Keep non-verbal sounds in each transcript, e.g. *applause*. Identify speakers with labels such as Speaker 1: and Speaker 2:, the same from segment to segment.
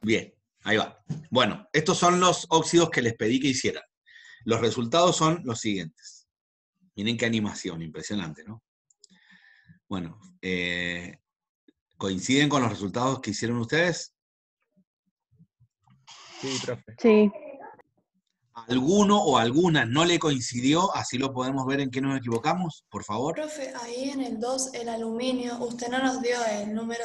Speaker 1: Bien, ahí va. Bueno, estos son los óxidos que les pedí que hicieran. Los resultados son los siguientes. Miren qué animación, impresionante, ¿no? Bueno, eh, ¿coinciden con los resultados que hicieron ustedes? Sí, profe. Sí. ¿Alguno o alguna no le coincidió? Así lo podemos ver en qué nos equivocamos, por favor. Profe, ahí en el 2, el aluminio, usted no nos dio el número...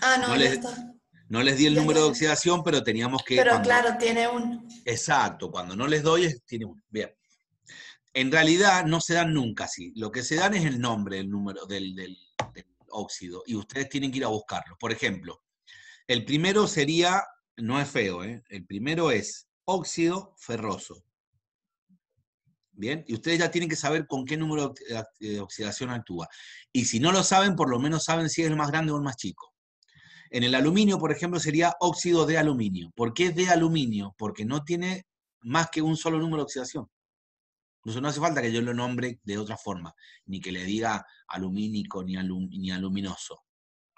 Speaker 1: Ah, no, ya está. No les di el número de oxidación, pero teníamos que... Pero claro, tiene uno. Exacto, cuando no les doy, tiene uno. Bien. En realidad no se dan nunca así. Lo que se dan es el nombre el número del, del óxido y ustedes tienen que ir a buscarlo. Por ejemplo, el primero sería, no es feo, ¿eh? el primero es óxido ferroso. Bien, y ustedes ya tienen que saber con qué número de eh, oxidación actúa. Y si no lo saben, por lo menos saben si es el más grande o el más chico. En el aluminio, por ejemplo, sería óxido de aluminio. ¿Por qué de aluminio? Porque no tiene más que un solo número de oxidación. Entonces no hace falta que yo lo nombre de otra forma, ni que le diga alumínico ni, aluminoso.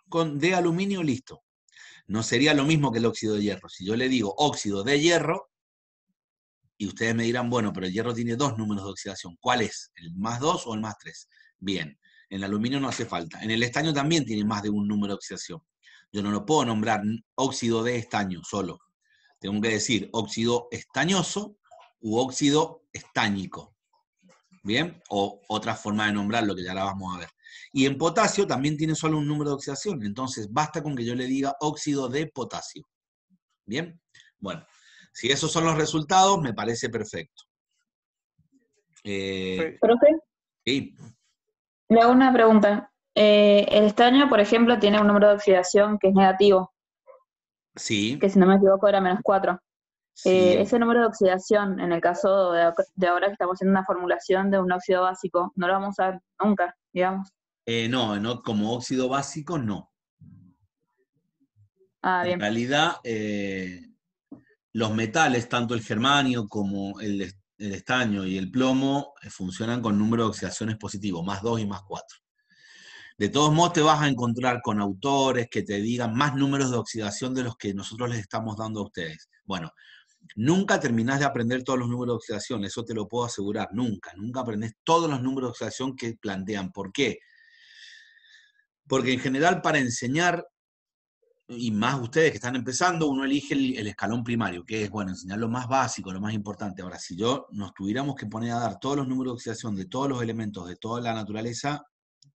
Speaker 1: Con de aluminio, listo. No sería lo mismo que el óxido de hierro. Si yo le digo óxido de hierro, y ustedes me dirán, bueno, pero el hierro tiene dos números de oxidación. ¿Cuál es? ¿El más 2 o el más 3? Bien, en el aluminio no hace falta. En el estaño también tiene más de un número de oxidación. Yo no lo puedo nombrar óxido de estaño solo. Tengo que decir óxido estañoso u óxido estáñico. ¿Bien? O otra forma de nombrarlo que ya la vamos a ver. Y en potasio también tiene solo un número de oxidación, entonces basta con que yo le diga óxido de potasio. ¿Bien? Bueno, si esos son los resultados, me parece perfecto. Eh, ¿Profe? Sí. Le hago una pregunta el eh, estaño, por ejemplo, tiene un número de oxidación que es negativo. Sí. Que si no me equivoco era menos 4. Eh, ese número de oxidación, en el caso de, ahora que estamos haciendo una formulación de un óxido básico, no lo vamos a usar nunca, digamos. Eh, no, no, como óxido básico no. Ah, bien. En realidad, los metales, tanto el germanio como el, el, estaño y el plomo, funcionan con número de oxidaciones positivo, más 2 y más 4. De todos modos, te vas a encontrar con autores que te digan más números de oxidación de los que nosotros les estamos dando a ustedes. Bueno, nunca terminás de aprender todos los números de oxidación, eso te lo puedo asegurar, nunca, nunca aprendés todos los números de oxidación que plantean. ¿Por qué? Porque en general para enseñar, y más ustedes que están empezando, uno elige el, el escalón primario, que es, bueno, enseñar lo más básico, lo más importante. Ahora, si yo nos tuviéramos que poner a dar todos los números de oxidación de todos los elementos de toda la naturaleza,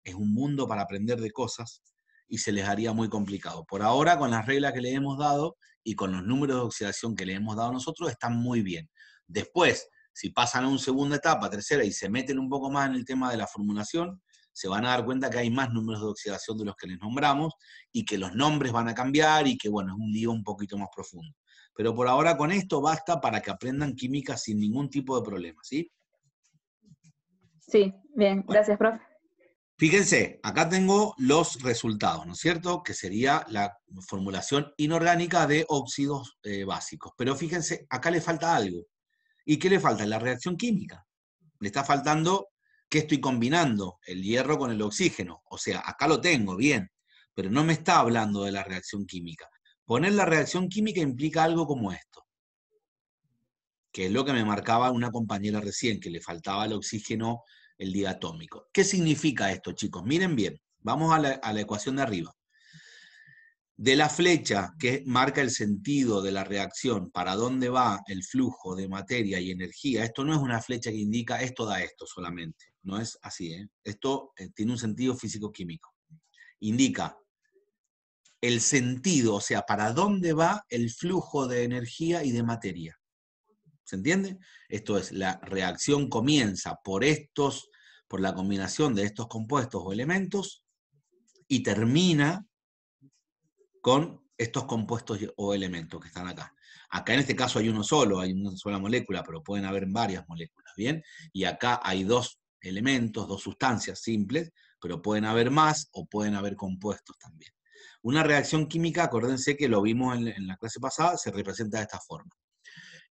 Speaker 1: es un mundo para aprender de cosas y se les haría muy complicado. Por ahora, con las reglas que le hemos dado y con los números de oxidación que le hemos dado nosotros, están muy bien. Después, si pasan a una segunda etapa, tercera, y se meten un poco más en el tema de la formulación, se van a dar cuenta que hay más números de oxidación de los que les nombramos y que los nombres van a cambiar y que, bueno, es un lío un poquito más profundo. Pero por ahora con esto basta para que aprendan química sin ningún tipo de problema, ¿sí? Sí, bien, gracias, profe. Fíjense, acá tengo los resultados, ¿no es cierto? Que sería la formulación inorgánica de óxidos eh, básicos. Pero fíjense, acá le falta algo. ¿Y qué le falta? La reacción química. Le está faltando que estoy combinando el hierro con el oxígeno. O sea, acá lo tengo, bien, pero no me está hablando de la reacción química. Poner la reacción química implica algo como esto, que es lo que me marcaba una compañera recién, que le faltaba el oxígeno el diatómico. ¿Qué significa esto, chicos? Miren bien, vamos a la, ecuación de arriba. De la flecha que marca el sentido de la reacción, para dónde va el flujo de materia y energía, esto no es una flecha que indica esto da esto solamente, no es así, ¿eh? esto eh, tiene un sentido físico-químico. Indica el sentido, o sea, para dónde va el flujo de energía y de materia. ¿Se entiende? Esto es, la reacción comienza por estos, por la combinación de estos compuestos o elementos y termina con estos compuestos o elementos que están acá. Acá en este caso hay uno solo, hay una sola molécula, pero pueden haber varias moléculas, ¿bien? Y acá hay dos elementos, dos sustancias simples, pero pueden haber más o pueden haber compuestos también. Una reacción química, acuérdense que lo vimos en, la clase pasada, se representa de esta forma.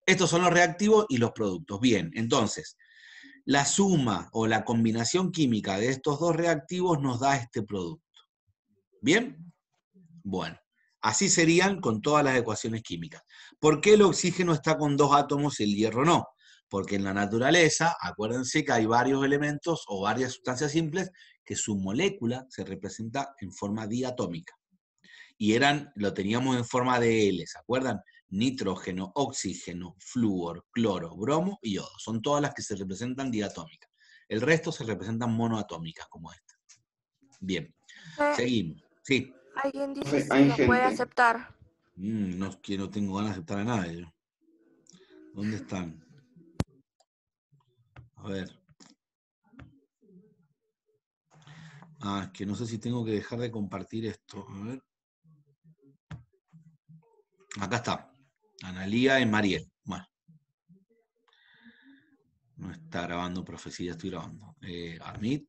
Speaker 1: Estos son los reactivos y los productos. Bien, entonces, la suma o la combinación química de estos dos reactivos nos da este producto. ¿Bien? Bueno, así serían con todas las ecuaciones químicas. ¿Por qué el oxígeno está con dos átomos y el hierro no? Porque en la naturaleza, acuérdense que hay varios elementos o varias sustancias simples que su molécula se representa en forma diatómica. Y eran, lo teníamos en forma de L, ¿se acuerdan? nitrógeno, oxígeno, flúor, cloro, bromo y yodo. Son todas las que se representan diatómicas. El resto se representan monoatómicas, como esta. Bien, seguimos. Alguien dice si mm, no puede aceptar. no, no tengo ganas de aceptar a nadie. ¿Dónde están? A ver. Ah, que no sé si tengo que dejar de compartir esto. A ver. Acá está. Analía y Mariel. Bueno. No está grabando profecía, estoy grabando. Eh, Armit.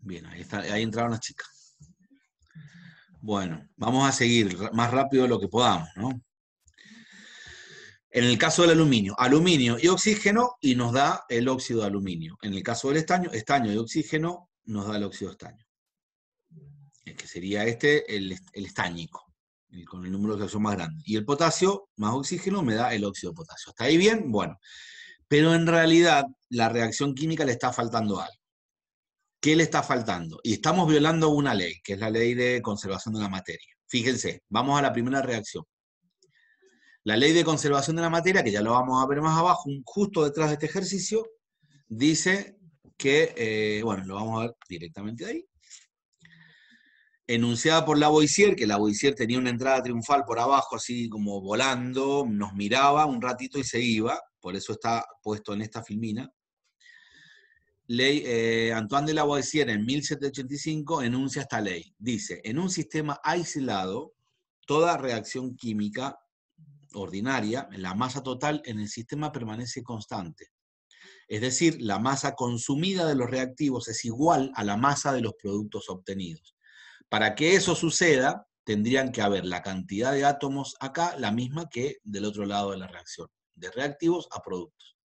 Speaker 1: Bien, ahí, está, ahí entraron las chicas. Bueno, vamos a seguir más rápido lo que podamos, ¿no? En el caso del aluminio, aluminio y oxígeno y nos da el óxido de aluminio. En el caso del estaño, estaño y oxígeno nos da el óxido de estaño. Eh, que sería este, el, estáñico, con el número de reacción más grande. Y el potasio más oxígeno me da el óxido de potasio. ¿Está ahí bien? Bueno. Pero en realidad la reacción química le está faltando algo. ¿Qué le está faltando? Y estamos violando una ley, que es la ley de conservación de la materia. Fíjense, vamos a la primera reacción. La ley de conservación de la materia, que ya lo vamos a ver más abajo, justo detrás de este ejercicio, dice que, eh, bueno, lo vamos a ver directamente ahí enunciada por Lavoisier, que Lavoisier tenía una entrada triunfal por abajo, así como volando, nos miraba un ratito y se iba, por eso está puesto en esta filmina. Ley, eh, Antoine de la en 1785 enuncia esta ley. Dice, en un sistema aislado, toda reacción química ordinaria, la masa total en el sistema permanece constante. Es decir, la masa consumida de los reactivos es igual a la masa de los productos obtenidos. Para que eso suceda, tendrían que haber la cantidad de átomos acá, la misma que del otro lado de la reacción, de reactivos a productos.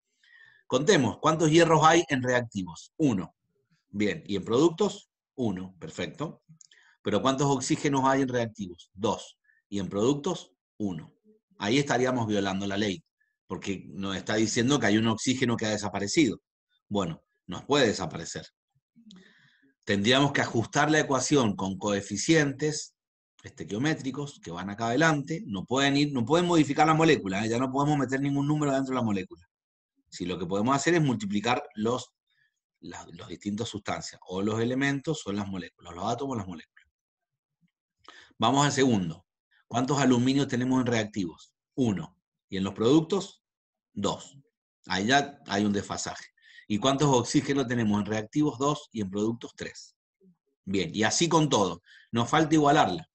Speaker 1: Contemos, ¿cuántos hierros hay en reactivos? Uno. Bien, ¿y en productos? Uno, perfecto. Pero ¿cuántos oxígenos hay en reactivos? Dos. ¿Y en productos? Uno. Ahí estaríamos violando la ley, porque nos está diciendo que hay un oxígeno que ha desaparecido. Bueno, nos puede desaparecer tendríamos que ajustar la ecuación con coeficientes estequiométricos que van acá adelante, no pueden, ir, no pueden modificar la molécula, ¿eh? ya no podemos meter ningún número dentro de la molécula. Si lo que podemos hacer es multiplicar los, las distintas sustancias, o los elementos o las moléculas, los átomos o las moléculas. Vamos al segundo. ¿Cuántos aluminios tenemos en reactivos? Uno. ¿Y en los productos? Dos. Ahí ya hay un desfasaje. ¿Y cuántos oxígenos tenemos en reactivos 2 y en productos 3? Bien, y así con todo. Nos falta igualarla.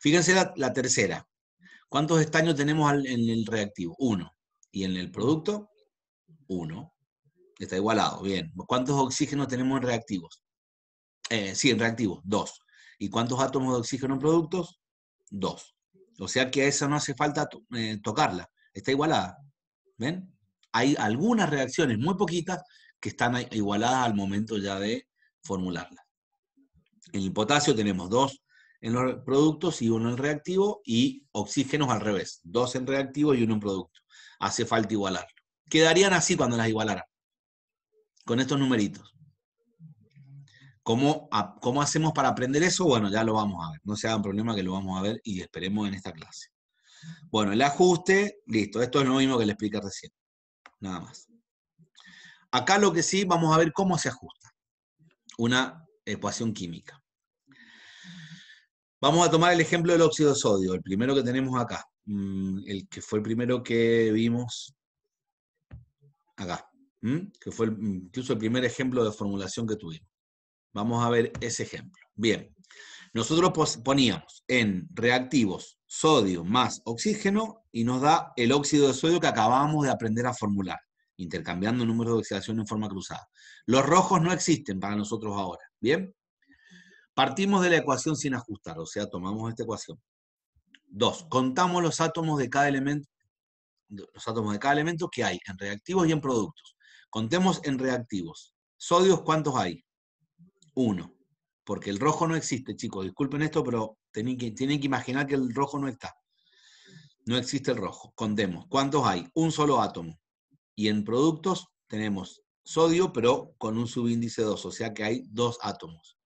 Speaker 1: Fíjense la, tercera. ¿Cuántos estaños tenemos en el reactivo? 1. ¿Y en el producto? 1. Está igualado, bien. ¿Cuántos oxígenos tenemos en reactivos? Eh, sí, en reactivos, 2. ¿Y cuántos átomos de oxígeno en productos? 2. O sea que a esa no hace falta eh, tocarla. Está igualada. ¿Ven? hay algunas reacciones, muy poquitas, que están igualadas al momento ya de formularlas. En el potasio tenemos dos en los productos y uno en reactivo, y oxígenos al revés, dos en reactivo y uno en producto. Hace falta igualarlo. Quedarían así cuando las igualaran, con estos numeritos. ¿Cómo, hacemos para aprender eso? Bueno, ya lo vamos a ver. No se hagan problema que lo vamos a ver y esperemos en esta clase. Bueno, el ajuste, listo. Esto es lo mismo que le expliqué recién nada más. Acá lo que sí, vamos a ver cómo se ajusta una ecuación química. Vamos a tomar el ejemplo del óxido de sodio, el primero que tenemos acá, mm, el que fue el primero que vimos acá, que fue incluso el primer ejemplo de formulación que tuvimos. Vamos a ver ese ejemplo. Bien, nosotros poníamos en reactivos sodio más oxígeno y nos da el óxido de sodio que acabamos de aprender a formular, intercambiando números de oxidación en forma cruzada. Los rojos no existen para nosotros ahora, ¿bien? Partimos de la ecuación sin ajustar, o sea, tomamos esta ecuación. Dos, contamos los átomos de cada elemento, los átomos de cada elemento que hay en reactivos y en productos. Contemos en reactivos. Sodios, ¿cuántos hay? Uno porque el rojo no existe, chicos. Disculpen esto, pero tienen que, tienen que imaginar que el rojo no está. No existe el rojo. Contemos. ¿Cuántos hay? Un solo átomo. Y en productos tenemos sodio, pero con un subíndice 2, o sea que hay dos átomos.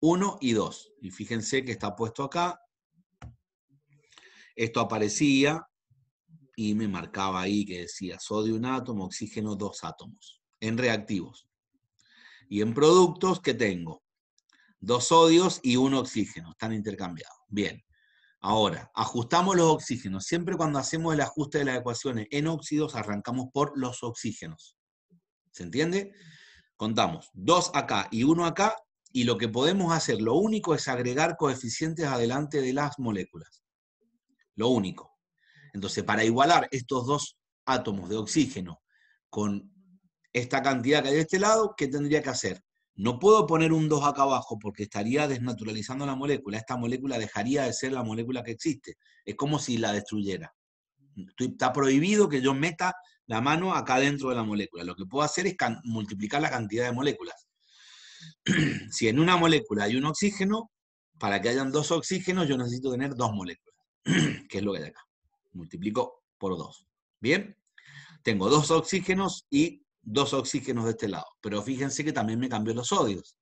Speaker 1: Uno y dos. Y fíjense que está puesto acá. Esto aparecía y me marcaba ahí que decía sodio un átomo, oxígeno dos átomos en reactivos. Y en productos, ¿qué tengo? Dos sodios y un oxígeno, están intercambiados. Bien. Ahora, ajustamos los oxígenos. Siempre cuando hacemos el ajuste de las ecuaciones en óxidos, arrancamos por los oxígenos. ¿Se entiende? Contamos dos acá y uno acá, y lo que podemos hacer, lo único es agregar coeficientes adelante de las moléculas. Lo único. Entonces, para igualar estos dos átomos de oxígeno con esta cantidad que hay de este lado, ¿qué tendría que hacer? No puedo poner un 2 acá abajo porque estaría desnaturalizando la molécula. Esta molécula dejaría de ser la molécula que existe. Es como si la destruyera. Está prohibido que yo meta la mano acá dentro de la molécula. Lo que puedo hacer es multiplicar la cantidad de moléculas. *clears throat* si en una molécula hay un oxígeno, para que hayan dos oxígenos yo necesito tener dos moléculas, *clears throat* que es lo que hay acá. Multiplico por dos. ¿Bien? Tengo dos oxígenos y dos oxígenos de este lado. Pero fíjense que también me cambió los sodios.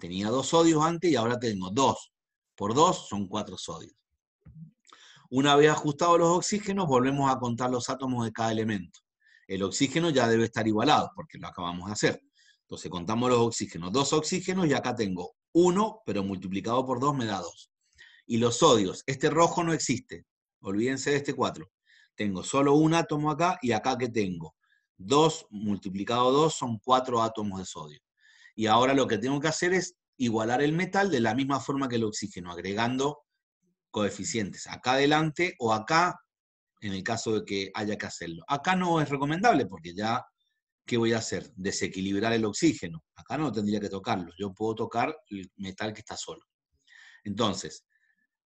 Speaker 1: Tenía dos sodios antes y ahora tengo dos. Por dos son cuatro sodios. Una vez ajustados los oxígenos, volvemos a contar los átomos de cada elemento. El oxígeno ya debe estar igualado, porque lo acabamos de hacer. Entonces contamos los oxígenos. Dos oxígenos y acá tengo uno, pero multiplicado por dos me da dos. Y los sodios, este rojo no existe. Olvídense de este cuatro. Tengo solo un átomo acá y acá que tengo 2 multiplicado 2 son 4 átomos de sodio. Y ahora lo que tengo que hacer es igualar el metal de la misma forma que el oxígeno, agregando coeficientes, acá adelante o acá, en el caso de que haya que hacerlo. Acá no es recomendable porque ya, ¿qué voy a hacer? Desequilibrar el oxígeno. Acá no tendría que tocarlo, yo puedo tocar el metal que está solo. Entonces,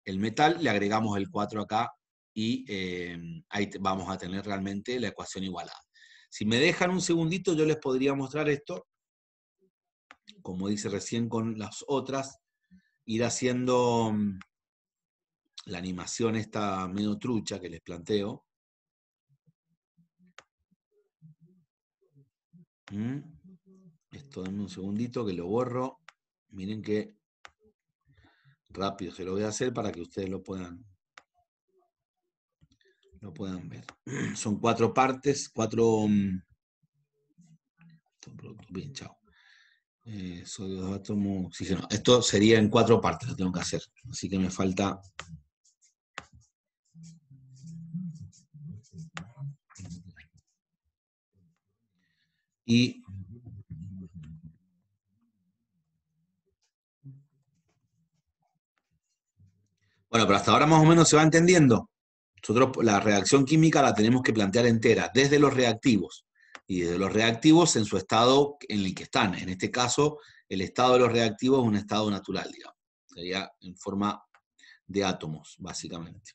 Speaker 1: el metal le agregamos el 4 acá y eh, ahí vamos a tener realmente la ecuación igualada. Si me dejan un segundito, yo les podría mostrar esto, como dice recién con las otras, ir haciendo mm, la animación esta medio trucha que les planteo. Mm, esto, denme un segundito que lo borro. Miren qué rápido se lo voy a hacer para que ustedes lo puedan lo puedan ver. *clears throat* Son cuatro partes, cuatro... Mm, bien, chao. Eh, sodio, átomo, oxígeno. Esto sería en cuatro partes, lo tengo que hacer. Así que me falta... Y Bueno, pero hasta ahora más o menos se va entendiendo. Nosotros la reacción química la tenemos que plantear entera, desde los reactivos y desde los reactivos en su estado en el que están. En este caso, el estado de los reactivos es un estado natural, digamos. Sería en forma de átomos, básicamente.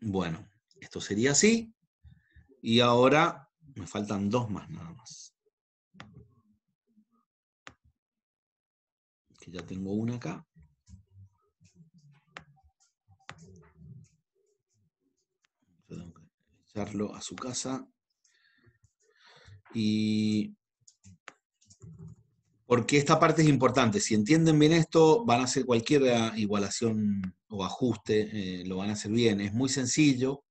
Speaker 1: Bueno, esto sería así. Y ahora me faltan dos más nada más. Que ya tengo una acá. a su casa. Y porque esta parte es importante. Si entienden bien esto, van a hacer cualquier ah, igualación o ajuste, eh, lo van a hacer bien. Es muy sencillo.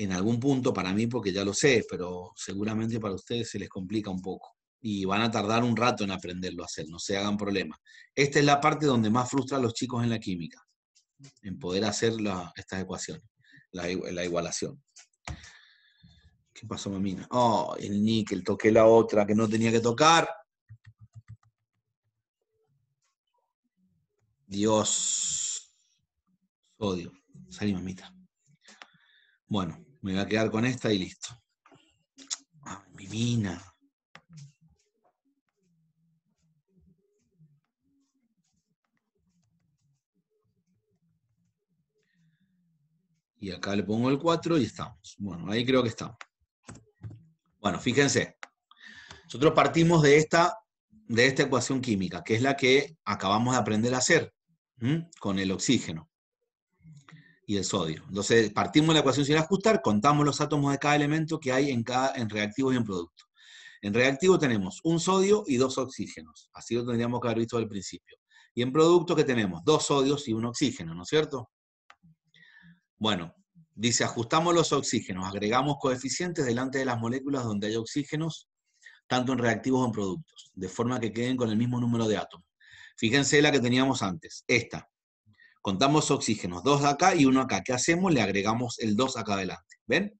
Speaker 1: En algún punto, para mí, porque ya lo sé, pero seguramente para ustedes se les complica un poco. Y van a tardar un rato en aprenderlo a hacer, no se hagan problemas. Esta es la parte donde más frustra a los chicos en la química, en poder hacer estas ecuaciones, la igualación. ¿Qué pasó, mamina? Oh, el níquel, toqué la otra que no tenía que tocar. Dios. Odio. Salí, mamita. Bueno, me voy a quedar con esta y listo. Ah, mi mina. Y acá le pongo el 4 y estamos. Bueno, ahí creo que estamos. Bueno, fíjense. Nosotros partimos de esta, de esta ecuación química, que es la que acabamos de aprender a hacer con el oxígeno y el sodio. Entonces, partimos de la ecuación sin ajustar, contamos los átomos de cada elemento que hay en, cada, en reactivo y en producto. En reactivo tenemos un sodio y dos oxígenos. Así lo tendríamos que haber visto al principio. Y en producto que tenemos dos sodios y un oxígeno, ¿no es cierto? Bueno, dice, ajustamos los oxígenos, agregamos coeficientes delante de las moléculas donde hay oxígenos, tanto en reactivos como en productos, de forma que queden con el mismo número de átomos. Fíjense la que teníamos antes, esta. Contamos oxígenos, dos acá y uno acá. ¿Qué hacemos? Le agregamos el 2 acá adelante. ¿Ven?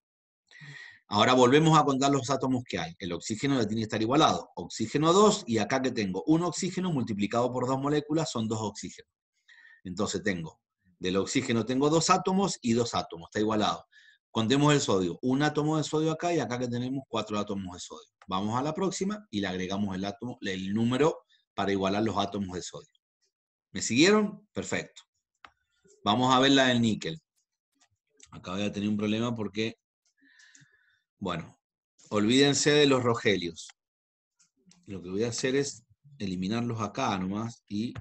Speaker 1: Ahora volvemos a contar los átomos que hay. El oxígeno le tiene que estar igualado. Oxígeno 2 y acá que tengo un oxígeno multiplicado por dos moléculas son dos oxígenos. Entonces tengo del oxígeno tengo dos átomos y dos átomos, está igualado. Contemos el sodio. Un átomo de sodio acá y acá que tenemos cuatro átomos de sodio. Vamos a la próxima y le agregamos el, átomo, el número para igualar los átomos de sodio. ¿Me siguieron? Perfecto. Vamos a ver la del níquel. Acá voy a tener un problema porque, bueno, olvídense de los rogelios. Lo que voy a hacer es eliminarlos acá nomás y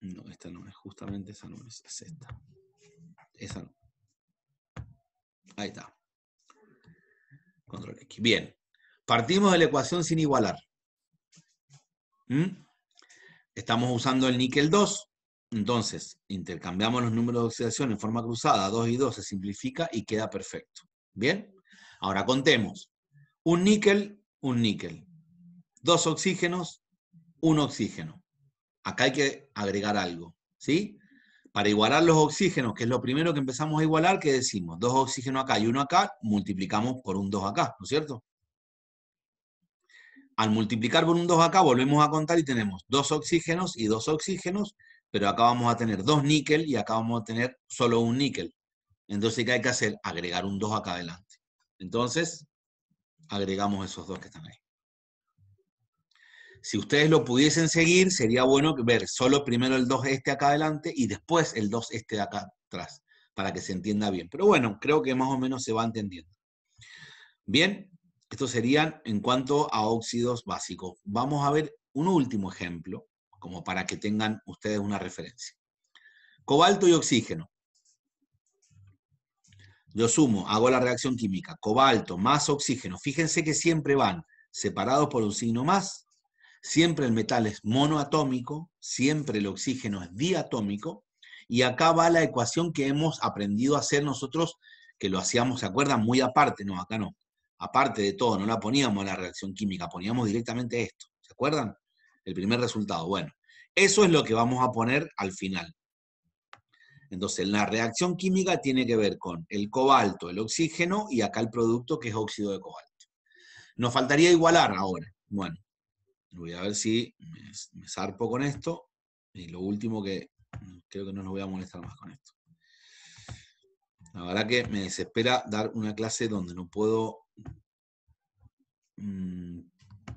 Speaker 1: no, esta no es, justamente esa no es, es esta. Esa no. Ahí está. Control X. Bien. Partimos de la ecuación sin igualar. ¿Mm? Estamos usando el níquel 2. Entonces, intercambiamos los números de oxidación en forma cruzada. 2 y 2 se simplifica y queda perfecto. Bien. Ahora contemos. Un níquel, un níquel. Dos oxígenos, un oxígeno acá hay que agregar algo, ¿sí? Para igualar los oxígenos, que es lo primero que empezamos a igualar, ¿qué decimos? Dos oxígenos acá y uno acá, multiplicamos por un 2 acá, ¿no es cierto? Al multiplicar por un 2 acá, volvemos a contar y tenemos dos oxígenos y dos oxígenos, pero acá vamos a tener dos níquel y acá vamos a tener solo un níquel. Entonces, ¿qué hay que hacer? Agregar un 2 acá adelante. Entonces, agregamos esos dos que están ahí si ustedes lo pudiesen seguir, sería bueno ver solo primero el 2 este acá adelante y después el 2 este de acá atrás, para que se entienda bien. Pero bueno, creo que más o menos se va entendiendo. Bien, esto serían en cuanto a óxidos básicos. Vamos a ver un último ejemplo, como para que tengan ustedes una referencia. Cobalto y oxígeno. Yo sumo, hago la reacción química. Cobalto más oxígeno. Fíjense que siempre van separados por un signo más, Siempre el metal es monoatómico, siempre el oxígeno es diatómico, y acá va la ecuación que hemos aprendido a hacer nosotros, que lo hacíamos, ¿se acuerdan? Muy aparte, no, acá no. Aparte de todo, no la poníamos la reacción química, poníamos directamente esto, ¿se acuerdan? El primer resultado. Bueno, eso es lo que vamos a poner al final. Entonces, la reacción química tiene que ver con el cobalto, el oxígeno y acá el producto que es óxido de cobalto. Nos faltaría igualar ahora. Bueno, voy a ver si me, zarpo con esto. Y lo último que mm, creo que no nos voy a molestar más con esto. La verdad que me desespera dar una clase donde no puedo mm,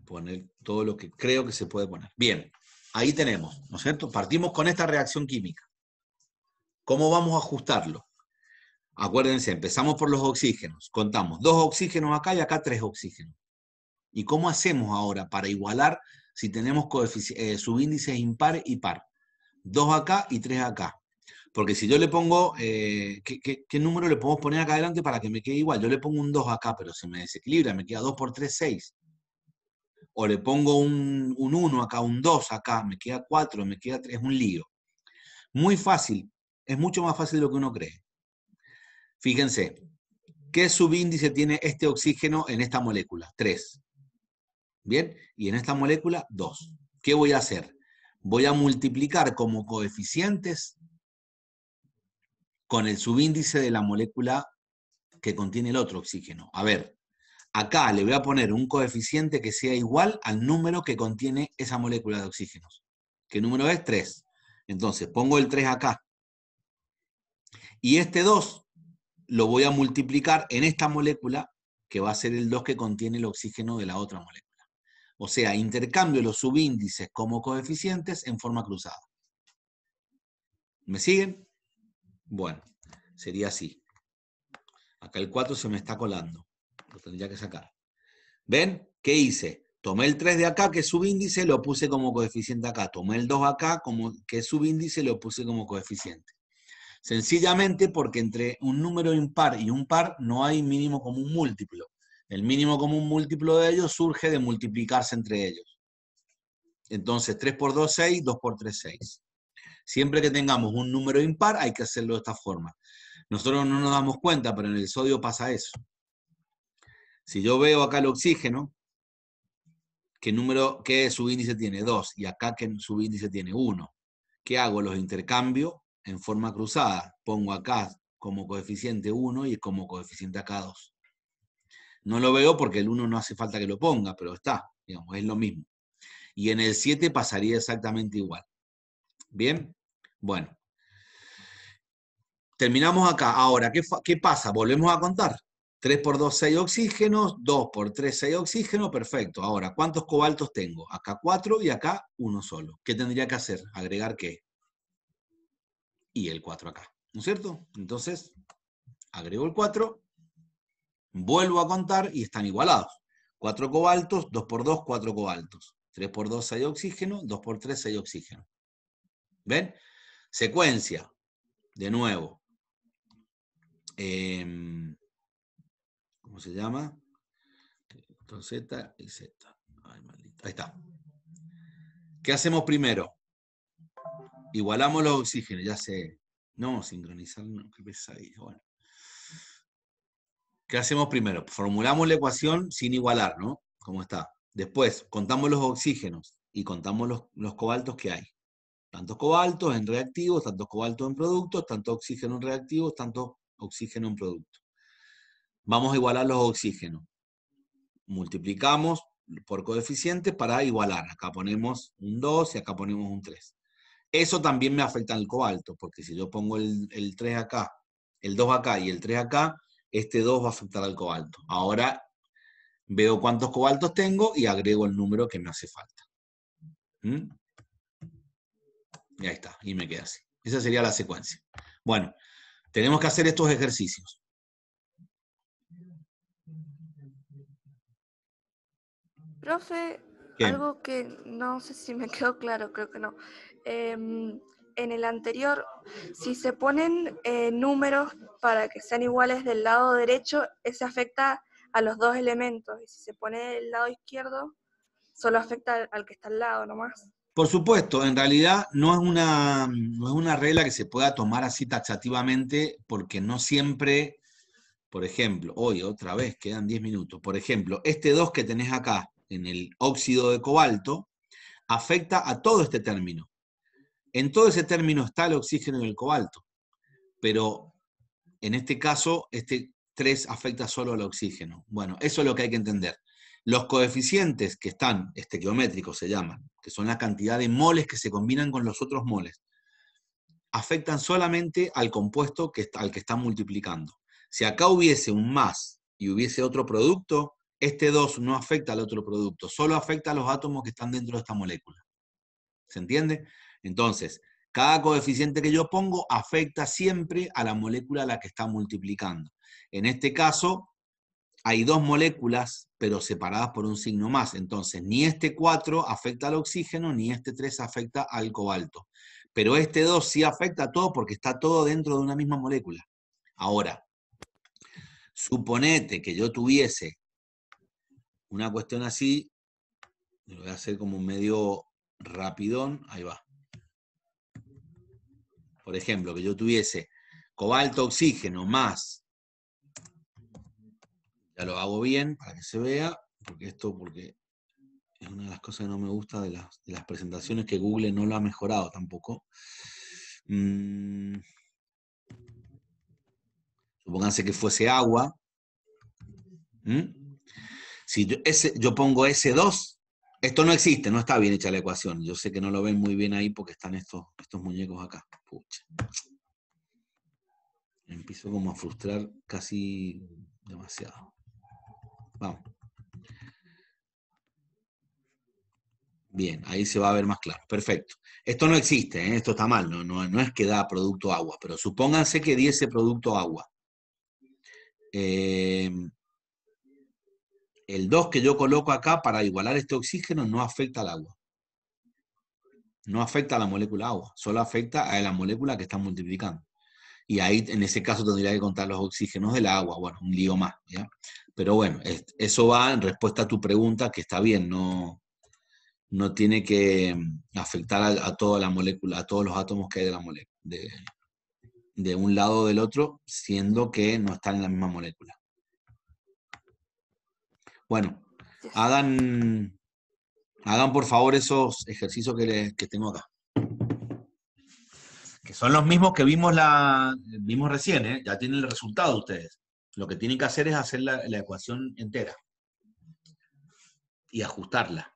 Speaker 1: poner todo lo que creo que se puede poner. Bien, ahí tenemos, ¿no es cierto? Partimos con esta reacción química. ¿Cómo vamos a ajustarlo? Acuérdense, empezamos por los oxígenos. Contamos dos oxígenos acá y acá tres oxígenos. ¿Y cómo hacemos ahora para igualar si tenemos eh, subíndices impar y par? 2 acá y 3 acá. Porque si yo le pongo, eh, ¿qué, número le podemos poner acá adelante para que me quede igual? Yo le pongo un 2 acá, pero se me desequilibra, me queda 2 por 3, 6. O le pongo un, un 1 acá, un 2 acá, me queda 4, me queda 3, es un lío. Muy fácil, es mucho más fácil de lo que uno cree. Fíjense, ¿qué subíndice tiene este oxígeno en esta molécula? 3. Bien, y en esta molécula 2. ¿Qué voy a hacer? Voy a multiplicar como coeficientes con el subíndice de la molécula que contiene el otro oxígeno. A ver, acá le voy a poner un coeficiente que sea igual al número que contiene esa molécula de oxígenos. ¿Qué número es? 3. Entonces, pongo el 3 acá. Y este 2 lo voy a multiplicar en esta molécula, que va a ser el 2 que contiene el oxígeno de la otra molécula o sea, intercambio los subíndices como coeficientes en forma cruzada. ¿Me siguen? Bueno, sería así. Acá el 4 se me está colando, lo tendría que sacar. ¿Ven? ¿Qué hice? Tomé el 3 de acá, que es subíndice, lo puse como coeficiente acá. Tomé el 2 acá, como, que es subíndice, lo puse como coeficiente. Sencillamente porque entre un número impar y un par no hay mínimo común múltiplo. El mínimo común múltiplo de ellos surge de multiplicarse entre ellos. Entonces, 3 por 2, 6, 2 por 3, 6. Siempre que tengamos un número impar, hay que hacerlo de esta forma. Nosotros no nos damos cuenta, pero en el sodio pasa eso. Si yo veo acá el oxígeno, ¿qué, número, qué subíndice tiene? 2. Y acá, ¿qué subíndice tiene? 1. ¿Qué hago? Los intercambio en forma cruzada. Pongo acá como coeficiente 1 y como coeficiente acá 2. No lo veo porque el 1 no hace falta que lo ponga, pero está, digamos, es lo mismo. Y en el 7 pasaría exactamente igual. ¿Bien? Bueno. Terminamos acá. Ahora, ¿qué, pasa? Volvemos a contar. 3 por 2, 6 oxígenos. 2 por 3, 6 oxígeno. Perfecto. Ahora, ¿cuántos cobaltos tengo? Acá 4 y acá uno solo. ¿Qué tendría que hacer? Agregar qué? Y el 4 acá. ¿No es cierto? Entonces, agrego el 4 Vuelvo a contar y están igualados. 4 cobaltos, 2 por 2, 4 cobaltos. 3 por 2, 6 oxígeno, 2 por 3, 6 oxígeno. ¿Ven? Secuencia. De nuevo. Eh, ¿Cómo se llama? Z y Z. Ay, maldita. Ahí está. ¿Qué hacemos primero? Igualamos los oxígenos, ya sé. No, sincronizar, no, qué pesadilla. Bueno. ¿Qué hacemos primero? Formulamos la ecuación sin igualar, ¿no? Como está. Después, contamos los oxígenos y contamos los, cobaltos que hay. Tantos cobaltos en reactivos, tantos cobaltos en productos, tanto oxígeno en reactivos, tanto oxígeno en productos. Vamos a igualar los oxígenos. Multiplicamos por coeficientes para igualar. Acá ponemos un 2 y acá ponemos un 3. Eso también me afecta al cobalto, porque si yo pongo el 3 acá, el 2 acá y el 3 acá, este 2 va a afectar al cobalto. Ahora veo cuántos cobaltos tengo y agrego el número que me hace falta. ¿Mm? Y ahí está, y me queda así. Esa sería la secuencia. Bueno, tenemos que hacer estos ejercicios. Profe, algo que no sé si me *laughs* quedó claro, creo que no. Em, en el anterior, si se ponen eh, números para que sean iguales del lado derecho, ese afecta a los dos elementos. Y si se pone del lado izquierdo, solo afecta al, que está al lado nomás. Por supuesto, en realidad no es, una, no es una regla que se pueda tomar así taxativamente porque no siempre, por ejemplo, hoy otra vez quedan 10 minutos, por ejemplo, este 2 que tenés acá en el óxido de cobalto afecta a todo este término. En todo ese término está el oxígeno y el cobalto, pero en este caso, este 3 afecta solo al oxígeno. Bueno, eso es lo que hay que entender. Los coeficientes que están, estequiométricos se llaman, que son la cantidad de moles que se combinan con los otros moles, afectan solamente al compuesto que al que está multiplicando. Si acá hubiese un más y hubiese otro producto, este 2 no afecta al otro producto, solo afecta a los átomos que están dentro de esta molécula. ¿Se entiende? Entonces, cada coeficiente que yo pongo afecta siempre a la molécula a la que está multiplicando. En este caso, hay dos moléculas, pero separadas por un signo más. Entonces, ni este 4 afecta al oxígeno, ni este 3 afecta al cobalto. Pero este 2 sí afecta a todo porque está todo dentro de una misma molécula. Ahora, suponete que yo tuviese una cuestión así, lo voy a hacer como medio rapidón, ahí va por ejemplo, que yo tuviese cobalto oxígeno más, ya lo hago bien para que se vea, porque esto porque es una de las cosas que no me gusta de las, presentaciones que Google no lo ha mejorado tampoco. Mm. Supónganse que fuese agua. ¿Mm? Si yo pongo S2, esto no existe, no está bien hecha la ecuación. Yo sé que no lo ven muy bien ahí porque están estos, estos muñecos acá. empiezo como a frustrar casi demasiado. Vamos. Bien, ahí se va a ver más claro. Perfecto. Esto no existe, ¿eh? esto está mal, no, no, no, es que da producto agua, pero supónganse que diese producto agua. Eh, el 2 que yo coloco acá para igualar este oxígeno no afecta al agua. No afecta a la molécula agua, solo afecta a la molécula que está multiplicando. Y ahí, en ese caso, tendría que contar los oxígenos del agua. Bueno, un lío más, ¿ya? Pero bueno, eso va en respuesta a tu pregunta, que está bien, no, no tiene que mm, afectar a, toda la molécula, a todos los átomos que hay de la molécula, de, de un lado o del otro, siendo que no están en la misma molécula. Bueno, hagan, por favor esos ejercicios que, les, que tengo acá. Que son los mismos que vimos, la, recién, ¿eh? ya tienen el resultado ustedes. Lo que tienen que hacer es hacer la ecuación entera y ajustarla.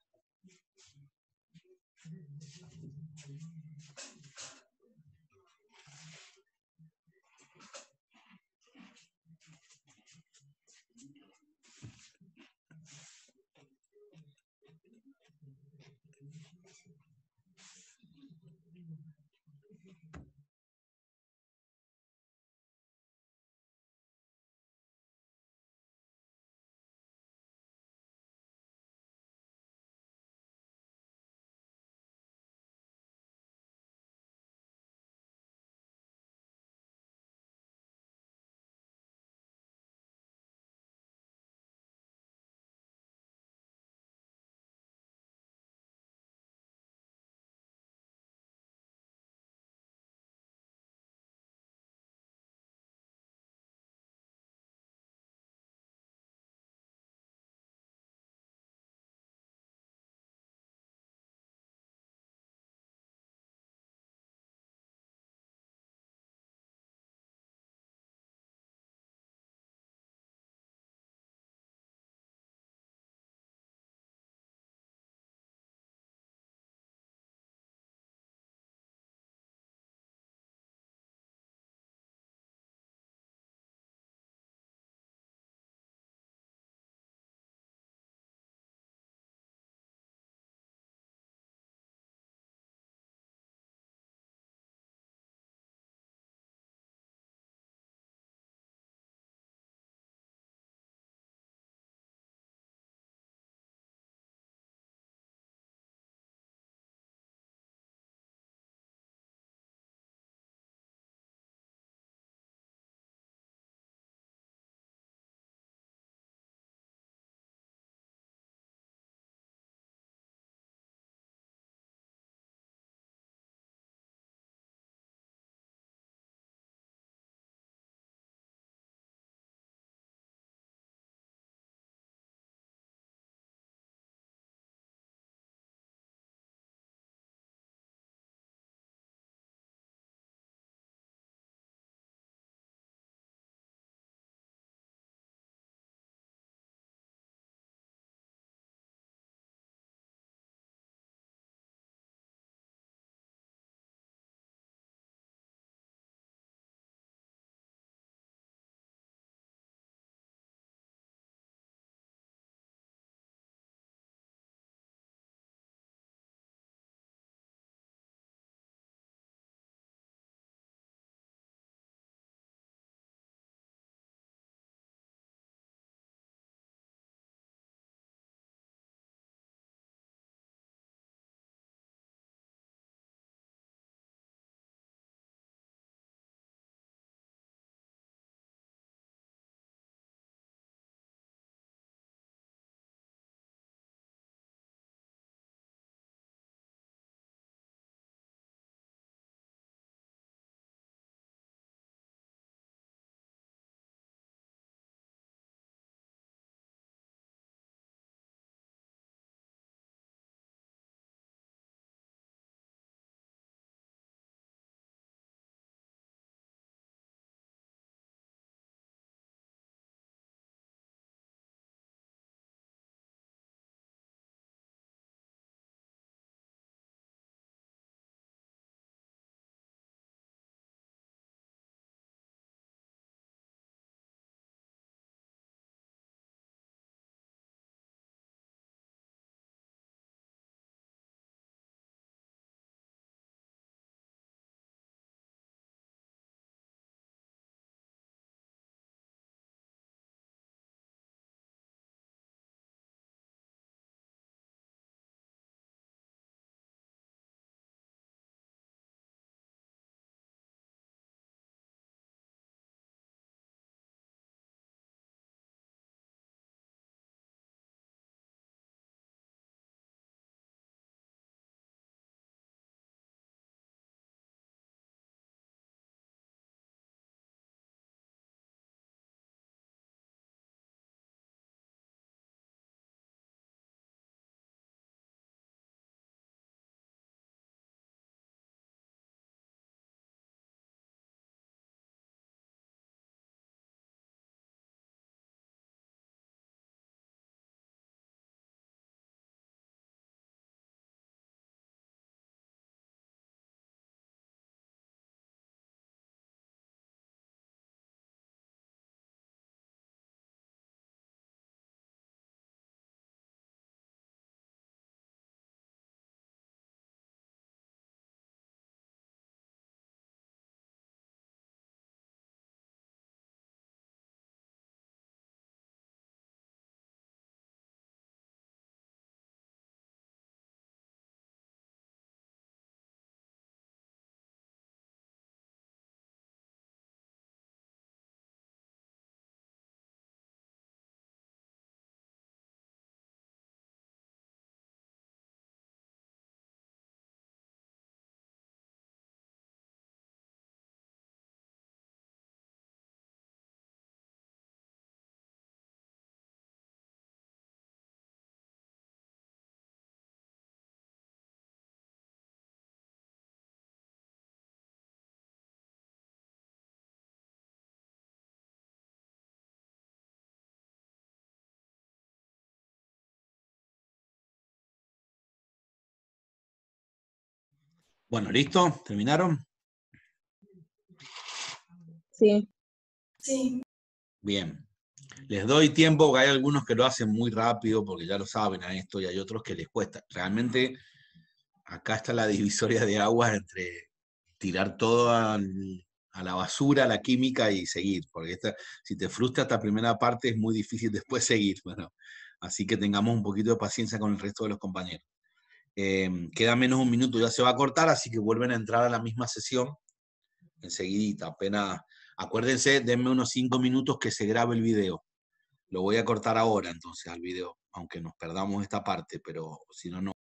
Speaker 1: Bueno, ¿listo? ¿Terminaron? Sí. Sí. Bien. Les doy tiempo, hay algunos que lo hacen muy rápido porque ya lo saben a esto y hay otros que les cuesta. Realmente acá está la *laughs* divisoria de aguas entre tirar todo a, la basura, a la química y seguir, porque si te frustra esta primera parte es muy difícil *laughs* después seguir. Bueno, así que tengamos un poquito de paciencia con el resto de los compañeros. Em, queda menos un minuto, ya se va a cortar, así que vuelven a entrar a la misma sesión enseguidita, apenas. Acuérdense, denme unos cinco minutos que se grabe el video. Lo voy a cortar ahora entonces al video, aunque nos perdamos esta parte, pero si no, no.